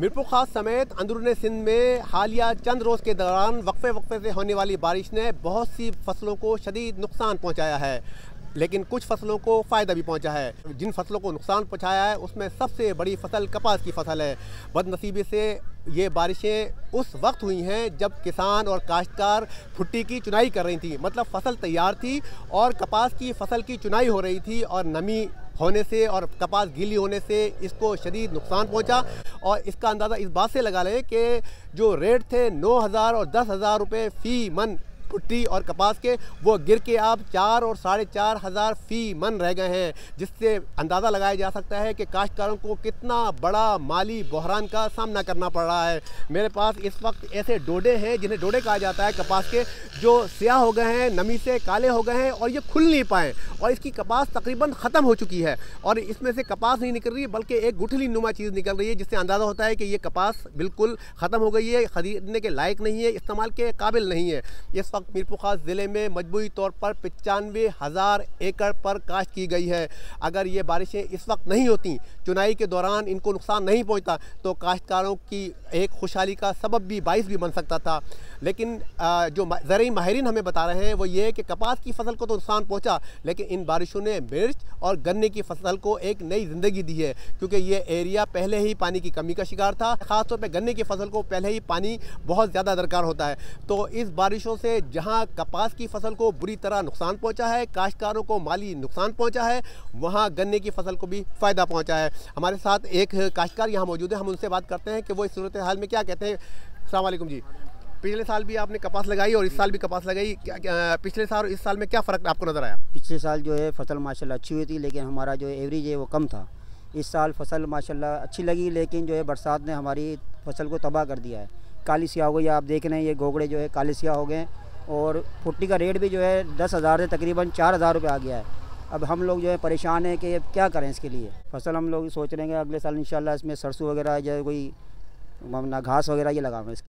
मिरपुर खास समेत अंदरून सिंध में हालिया चंद रोज़ के दौरान वक्फे वक्फे से होने वाली बारिश ने बहुत सी फसलों को शदीद नुकसान पहुंचाया है लेकिन कुछ फसलों को फ़ायदा भी पहुंचा है जिन फसलों को नुकसान पहुंचाया है उसमें सबसे बड़ी फसल कपास की फसल है बदनसीबी से ये बारिशें उस वक्त हुई हैं जब किसान और काश्तकार फुट्टी की चुनाई कर रही थी मतलब फसल तैयार थी और कपास की फसल की चुनाई हो रही थी और नमी होने से और कपास गीली होने से इसको शदीद नुकसान पहुंचा और इसका अंदाज़ा इस बात से लगा लें कि जो रेट थे नौ हज़ार और दस हज़ार रुपये फ़ी मन भुट्टी और कपास के वो गिर के आप चार और साढ़े चार हज़ार फी मन रह गए हैं जिससे अंदाज़ा लगाया जा सकता है कि काश्तकारों को कितना बड़ा माली बहरान का सामना करना पड़ रहा है मेरे पास इस वक्त ऐसे डोडे हैं जिन्हें डोडे कहा जाता है कपास के जो स्याह हो गए हैं नमी से काले हो गए हैं और ये खुल नहीं पाए और इसकी कपास तकरीबन ख़त्म हो चुकी है और इसमें से कपास नहीं निकल रही है बल्कि एक गुठली नुमा चीज़ निकल रही है जिससे अंदाज़ा होता है कि ये कपास बिल्कुल ख़त्म हो गई है ख़रीदने के लायक नहीं है इस्तेमाल के काबिल नहीं है इस वक्त वक्त मीरपुर खास ज़िले में मजबूरी तौर पर पचानवे हज़ार एकड़ पर काश्त की गई है अगर ये बारिशें इस वक्त नहीं होती चुनाई के दौरान इनको नुकसान नहीं पहुँचता तो काश्तकारों की एक खुशहाली का सबब भी बाइस भी बन सकता था लेकिन जो ज़रूरी माहरीन हमें बता रहे हैं वो ये है कि कपास की फसल को तो नुकसान पहुँचा लेकिन इन बारिशों ने मिर्च और गन्ने की फसल को एक नई ज़िंदगी दी है क्योंकि ये एरिया पहले ही पानी की कमी का शिकार था ख़ासतौर पर गन्ने की फसल को पहले ही पानी बहुत ज़्यादा दरकार होता है तो इस बारिशों से जहाँ कपास की फसल को बुरी तरह नुकसान पहुँचा है काश्तकारों को माली नुकसान पहुँचा है वहाँ गन्ने की फसल को भी फ़ायदा पहुँचा है हमारे साथ एक काश्तकार यहाँ मौजूद है हम उनसे बात करते हैं कि वो इस सूरत हाल में क्या कहते हैं अलैक्म जी पिछले साल भी आपने कपास लगाई और इस साल भी कपास लगाई क्या, क्या, पिछले साल और इस साल में क्या फ़र्क आपको नज़र आया पिछले साल जो है फसल माशाल्लाह अच्छी हुई थी लेकिन हमारा जो एवरेज है वो कम था इस साल फसल माशाल्लाह अच्छी लगी लेकिन जो है बरसात ने हमारी फसल को तबाह कर दिया है काली सियाह हो गई आप देख रहे हैं ये घोगड़े जो है काली सियाह हो गए और फुट्टी का रेट भी जो है दस हज़ार से तकरीबन चार हज़ार रुपये आ गया है अब हम लोग जो है परेशान हैं कि अब क्या करें इसके लिए फसल हम लोग सोच रहे हैं अगले साल इंशाल्लाह इसमें सरसों वगैरह या कोई ना घास वगैरह ये लगाएंगे